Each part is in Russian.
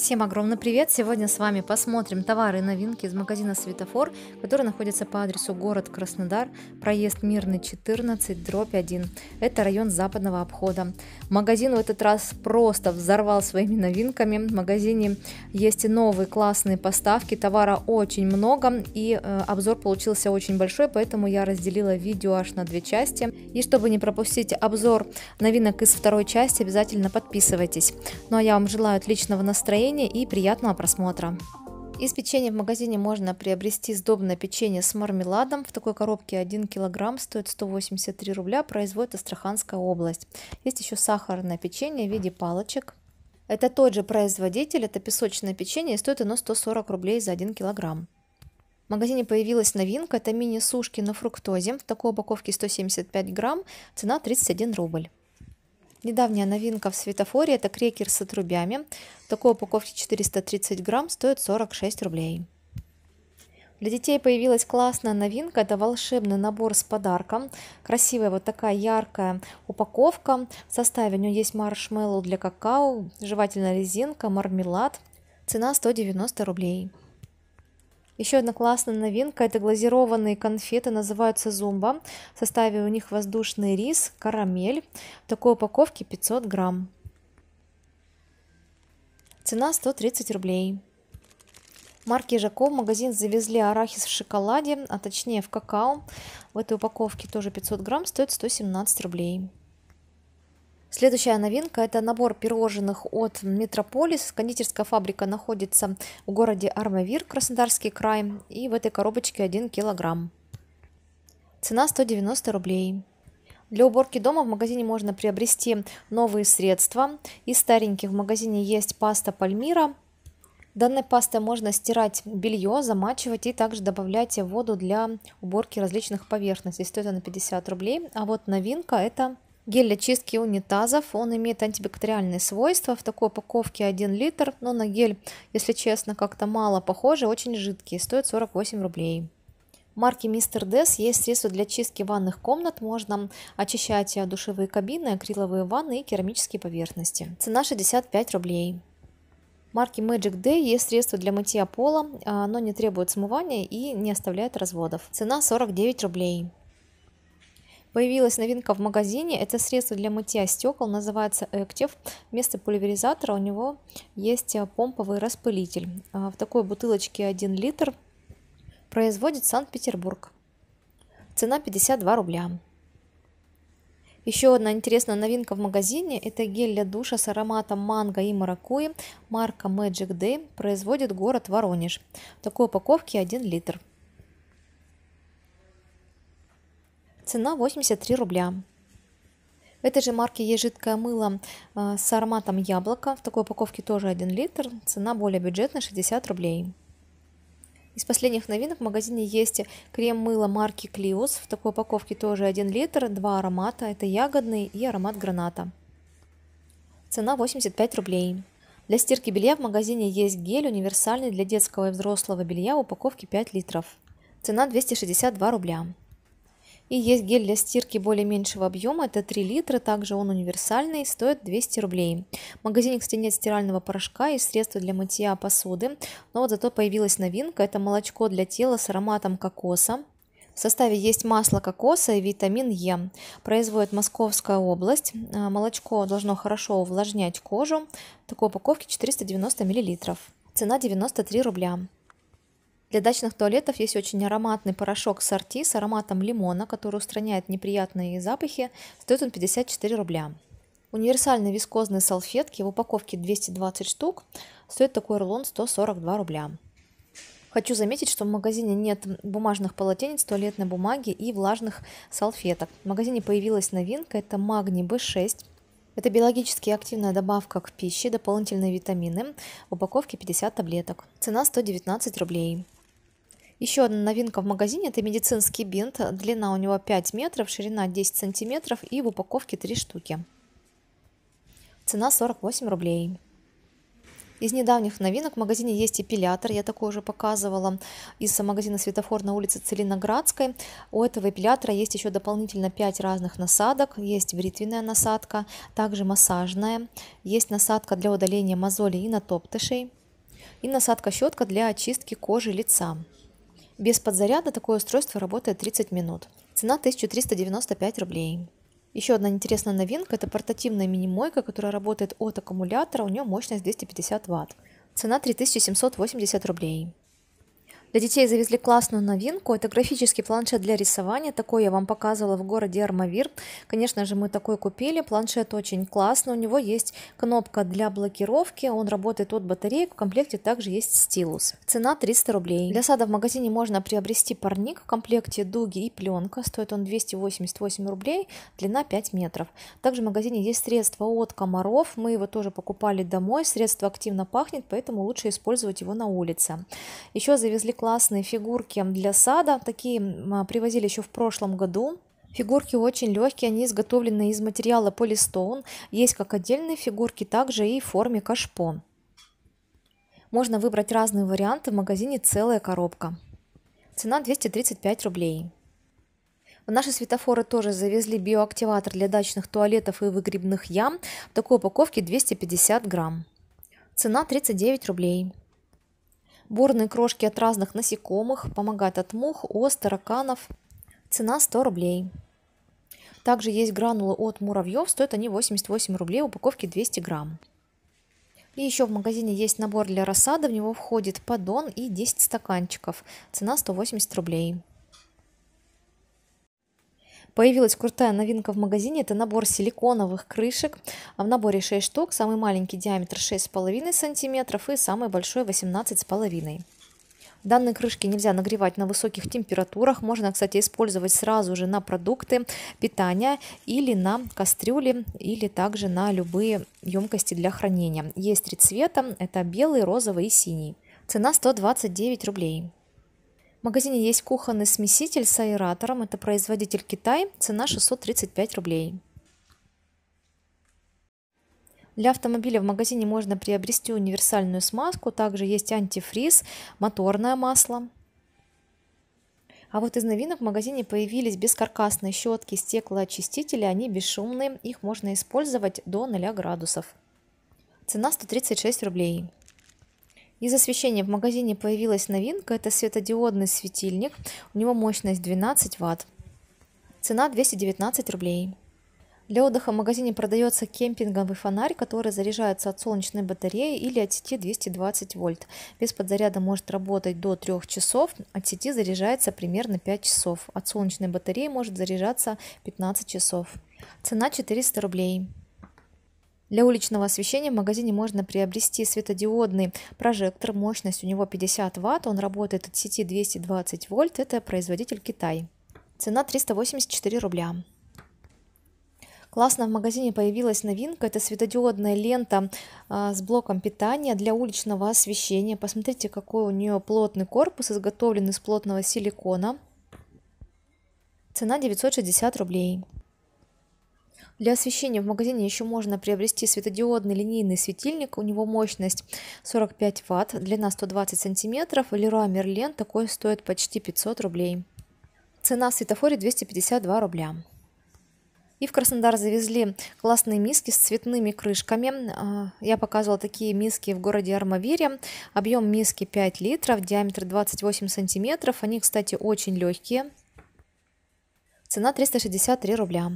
Всем огромный привет! Сегодня с вами посмотрим товары и новинки из магазина «Светофор», который находится по адресу город Краснодар, проезд Мирный 14, дробь 1. Это район западного обхода. Магазин в этот раз просто взорвал своими новинками. В магазине есть и новые классные поставки, товара очень много и э, обзор получился очень большой, поэтому я разделила видео аж на две части. И чтобы не пропустить обзор новинок из второй части, обязательно подписывайтесь. Ну а я вам желаю отличного настроения настроения и приятного просмотра. Из печенья в магазине можно приобрести сдобное печенье с мармеладом. В такой коробке 1 килограмм стоит 183 рубля, производит Астраханская область. Есть еще сахарное печенье в виде палочек. Это тот же производитель, это песочное печенье, и стоит оно 140 рублей за 1 килограмм. В магазине появилась новинка, это мини-сушки на фруктозе. В такой упаковке 175 грамм, цена 31 рубль. Недавняя новинка в светофоре – это крекер с отрубями. В такой упаковке 430 грамм стоит 46 рублей. Для детей появилась классная новинка, это волшебный набор с подарком. Красивая вот такая яркая упаковка. В составе у нее есть маршмеллоу для какао, жевательная резинка, мармелад. Цена 190 рублей. Еще одна классная новинка – это глазированные конфеты, называются зумба. В составе у них воздушный рис, карамель. В такой упаковке 500 грамм. Цена 130 рублей. Марки Жаков в магазин завезли арахис в шоколаде, а точнее в какао. В этой упаковке тоже 500 грамм, стоит 117 рублей. Следующая новинка – это набор пирожных от Метрополис. Кондитерская фабрика находится в городе Армавир, Краснодарский край. И в этой коробочке 1 килограмм. Цена 190 рублей. Для уборки дома в магазине можно приобрести новые средства. Из стареньких в магазине есть паста Пальмира. Данной пастой можно стирать белье, замачивать и также добавлять воду для уборки различных поверхностей. Стоит она 50 рублей. А вот новинка – это Гель для чистки унитазов, он имеет антибактериальные свойства, в такой упаковке 1 литр, но на гель, если честно, как-то мало похоже, очень жидкий, стоит 48 рублей. Марки Мистер Дес есть средства для чистки ванных комнат. Можно очищать душевые кабины, акриловые ванны и керамические поверхности. Цена 65 рублей. Марки Magic Day есть средство для мытья пола, а, но не требует смывания и не оставляет разводов. Цена 49 рублей. Появилась новинка в магазине, это средство для мытья стекол, называется Active. Вместо пульверизатора у него есть э, помповый распылитель. А, в такой бутылочке 1 литр. Производит Санкт-Петербург. Цена 52 рубля. Еще одна интересная новинка в магазине – это гель для душа с ароматом манго и маракуйи марка Magic Day, производит город Воронеж. В такой упаковке 1 литр. Цена 83 рубля. В этой же марке есть жидкое мыло э, с ароматом яблока. В такой упаковке тоже 1 литр. Цена более бюджетная 60 рублей. Из последних новинок в магазине есть крем-мыло марки Клиус. В такой упаковке тоже 1 литр, два аромата. Это ягодный и аромат граната. Цена 85 рублей. Для стирки белья в магазине есть гель универсальный для детского и взрослого белья в упаковке 5 литров. Цена 262 рубля. И есть гель для стирки более меньшего объема, это 3 литра, также он универсальный, стоит 200 рублей. В магазине, кстати, нет стирального порошка и средства для мытья посуды, но вот зато появилась новинка, это молочко для тела с ароматом кокоса. В составе есть масло кокоса и витамин Е. Производит Московская область. А, молочко должно хорошо увлажнять кожу. В такой упаковке 490 мл. Цена 93 рубля. Для дачных туалетов есть очень ароматный порошок сорти с ароматом лимона, который устраняет неприятные запахи. Стоит он 54 рубля. Универсальные вискозные салфетки в упаковке 220 штук. Стоит такой рулон 142 рубля. Хочу заметить, что в магазине нет бумажных полотенец, туалетной бумаги и влажных салфеток. В магазине появилась новинка, это магний B6. Это биологически активная добавка к пище, дополнительные витамины. Упаковки 50 таблеток. Цена 119 рублей. Еще одна новинка в магазине – это медицинский бинт. Длина у него 5 метров, ширина 10 сантиметров и в упаковке 3 штуки. Цена 48 рублей. Из недавних новинок в магазине есть эпилятор, я такой уже показывала, из магазина «Светофор» на улице Целиноградской. У этого эпилятора есть еще дополнительно 5 разных насадок. Есть бритвенная насадка, также массажная, есть насадка для удаления мозолей и натоптышей, и насадка-щетка для очистки кожи лица. Без подзаряда такое устройство работает 30 минут. Цена 1395 рублей. Еще одна интересная новинка – это портативная мини-мойка, которая работает от аккумулятора, у нее мощность 250 Вт. Цена 3780 рублей. Для детей завезли классную новинку. Это графический планшет для рисования. Такой я вам показывала в городе Армавир. Конечно же, мы такой купили. Планшет очень классный. У него есть кнопка для блокировки. Он работает от батареек. В комплекте также есть стилус. Цена 300 рублей. Для сада в магазине можно приобрести парник в комплекте дуги и пленка. Стоит он 288 рублей. Длина 5 метров. Также в магазине есть средство от комаров. Мы его тоже покупали домой. Средство активно пахнет, поэтому лучше использовать его на улице. Еще завезли классные фигурки для сада. Такие а, привозили еще в прошлом году. Фигурки очень легкие, они изготовлены из материала полистоун. Есть как отдельные фигурки, также и в форме кашпо Можно выбрать разные варианты, в магазине целая коробка. Цена 235 рублей. В наши светофоры тоже завезли биоактиватор для дачных туалетов и выгребных ям. В такой упаковке 250 грамм. Цена 39 рублей. Борные крошки от разных насекомых, помогают от мух, ос, тараканов. Цена 100 рублей. Также есть гранулы от муравьев, стоят они 88 рублей, упаковки 200 грамм. И еще в магазине есть набор для рассады, в него входит поддон и 10 стаканчиков, цена 180 рублей. Появилась крутая новинка в магазине, это набор силиконовых крышек, а в наборе 6 штук, самый маленький диаметр 6,5 см и самый большой 18,5 см. Данные крышки нельзя нагревать на высоких температурах. Можно, кстати, использовать сразу же на продукты питания или на кастрюли, или также на любые емкости для хранения. Есть три цвета, это белый, розовый и синий. Цена 129 рублей. В магазине есть кухонный смеситель с аэратором. Это производитель Китай. Цена 635 рублей. Для автомобиля в магазине можно приобрести универсальную смазку. Также есть антифриз, моторное масло. А вот из новинок в магазине появились бескаркасные щетки стеклоочистители. Они бесшумные, их можно использовать до 0 градусов. Цена 136 рублей. Из освещения в магазине появилась новинка, это светодиодный светильник, у него мощность 12 Вт, цена 219 рублей. Для отдыха в магазине продается кемпинговый фонарь, который заряжается от солнечной батареи или от сети 220 вольт. Без подзаряда может работать до 3 часов, от сети заряжается примерно 5 часов, от солнечной батареи может заряжаться 15 часов. Цена 400 рублей. Для уличного освещения в магазине можно приобрести светодиодный прожектор. Мощность у него 50 Вт. Он работает от сети 220 вольт. Это производитель Китай. Цена 384 рубля. Классно в магазине появилась новинка, это светодиодная лента а, с блоком питания для уличного освещения. Посмотрите, какой у нее плотный корпус, изготовлен из плотного силикона. Цена 960 рублей. Для освещения в магазине еще можно приобрести светодиодный линейный светильник. У него мощность 45 Вт, длина 120 см. Леруа Мерлен такой стоит почти 500 рублей. Цена в светофоре 252 рубля. И в Краснодар завезли классные миски с цветными крышками. А, я показывала такие миски в городе Армавире. Объем миски 5 литров, диаметр 28 сантиметров. Они, кстати, очень легкие. Цена 363 рубля.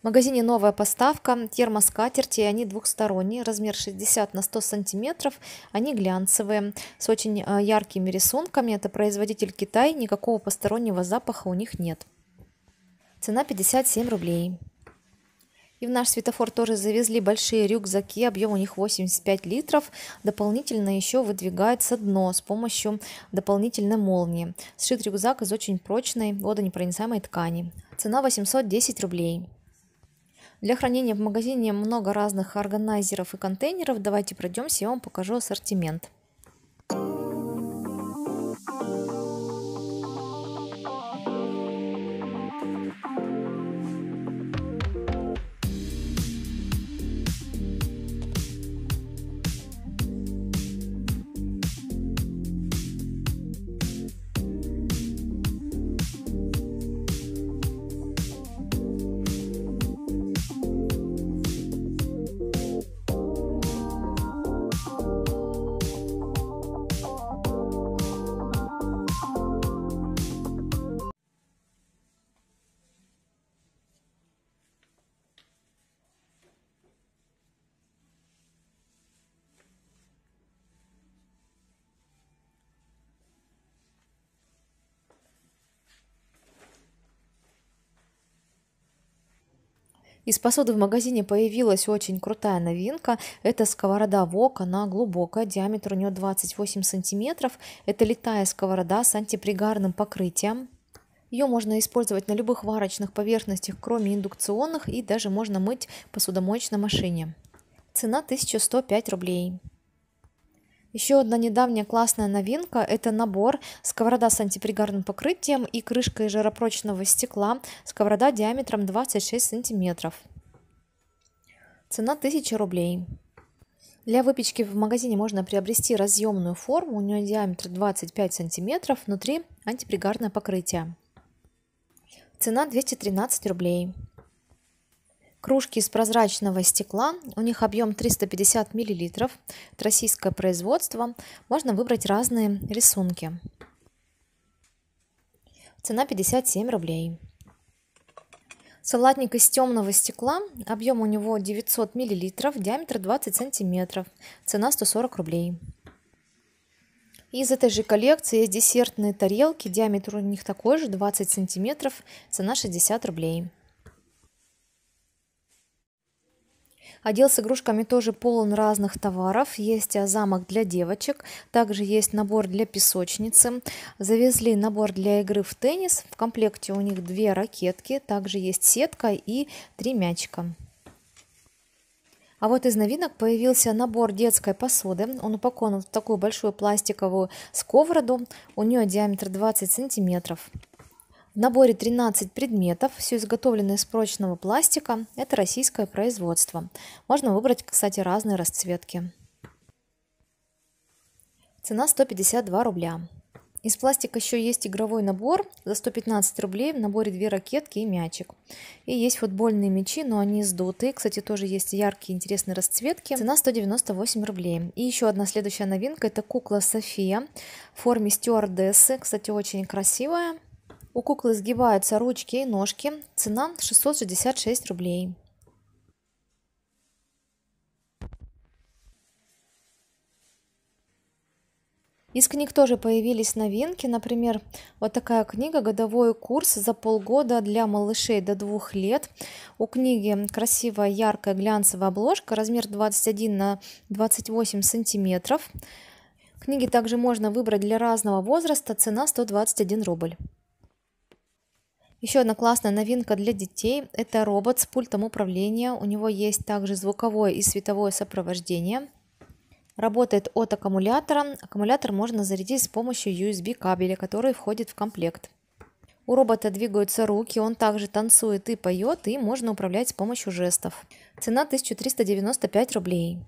В магазине новая поставка, термоскатерти, они двухсторонние, размер 60 на 100 сантиметров, они глянцевые, с очень э, яркими рисунками, это производитель Китай, никакого постороннего запаха у них нет. Цена 57 рублей. И в наш светофор тоже завезли большие рюкзаки, объем у них 85 литров. Дополнительно еще выдвигается дно с помощью дополнительной молнии. Сшит рюкзак из очень прочной водонепроницаемой ткани. Цена 810 рублей. Для хранения в магазине много разных органайзеров и контейнеров. Давайте пройдемся, я вам покажу ассортимент. Thank you Из посуды в магазине появилась очень крутая новинка. Это сковорода Вок. она глубокая, диаметр у нее 28 сантиметров. Это летая сковорода с антипригарным покрытием. Ее можно использовать на любых варочных поверхностях, кроме индукционных, и даже можно мыть в посудомоечной машине. Цена 1105 рублей. Еще одна недавняя классная новинка – это набор сковорода с антипригарным покрытием и крышкой из жаропрочного стекла, сковорода диаметром 26 см. Цена 1000 рублей. Для выпечки в магазине можно приобрести разъемную форму, у нее диаметр 25 см, внутри антипригарное покрытие. Цена 213 рублей. Кружки из прозрачного стекла, у них объем 350 мл, это российское производство, можно выбрать разные рисунки. Цена 57 рублей. Салатник из темного стекла, объем у него 900 мл, диаметр 20 см, цена 140 рублей. Из этой же коллекции есть десертные тарелки, диаметр у них такой же, 20 см, цена 60 рублей. Отдел а с игрушками тоже полон разных товаров. Есть э, замок для девочек, также есть набор для песочницы. Завезли набор для игры в теннис. В комплекте у них две ракетки, также есть сетка и три мячика. А вот из новинок появился набор детской посуды. Он упакован в такую большую пластиковую сковороду. У нее диаметр 20 сантиметров наборе 13 предметов, все изготовлено из прочного пластика. Это российское производство. Можно выбрать, кстати, разные расцветки. Цена 152 рубля. Из пластика еще есть игровой набор за 115 рублей, в наборе две ракетки и мячик. И есть футбольные мячи, но они сдутые, кстати, тоже есть яркие интересные расцветки. Цена 198 рублей. И еще одна следующая новинка, это кукла София в форме стюардессы, кстати, очень красивая. У куклы сгибаются ручки и ножки. Цена 666 рублей. Из книг тоже появились новинки, например, вот такая книга «Годовой курс за полгода для малышей до двух лет». У книги красивая яркая глянцевая обложка, размер 21 на 28 сантиметров. Книги также можно выбрать для разного возраста, цена 121 рубль. Еще одна классная новинка для детей – это робот с пультом управления. У него есть также звуковое и световое сопровождение. Работает от аккумулятора. Аккумулятор можно зарядить с помощью USB кабеля, который входит в комплект. У робота двигаются руки, он также танцует и поет, и можно управлять с помощью жестов. Цена 1395 рублей.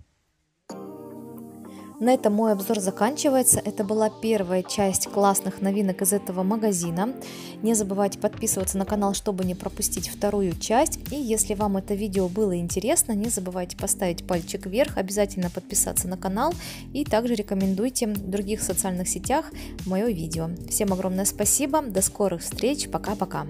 На этом мой обзор заканчивается. Это была первая часть классных новинок из этого магазина. Не забывайте подписываться на канал, чтобы не пропустить вторую часть. И если вам это видео было интересно, не забывайте поставить пальчик вверх, обязательно подписаться на канал и также рекомендуйте в других социальных сетях мое видео. Всем огромное спасибо, до скорых встреч, пока-пока!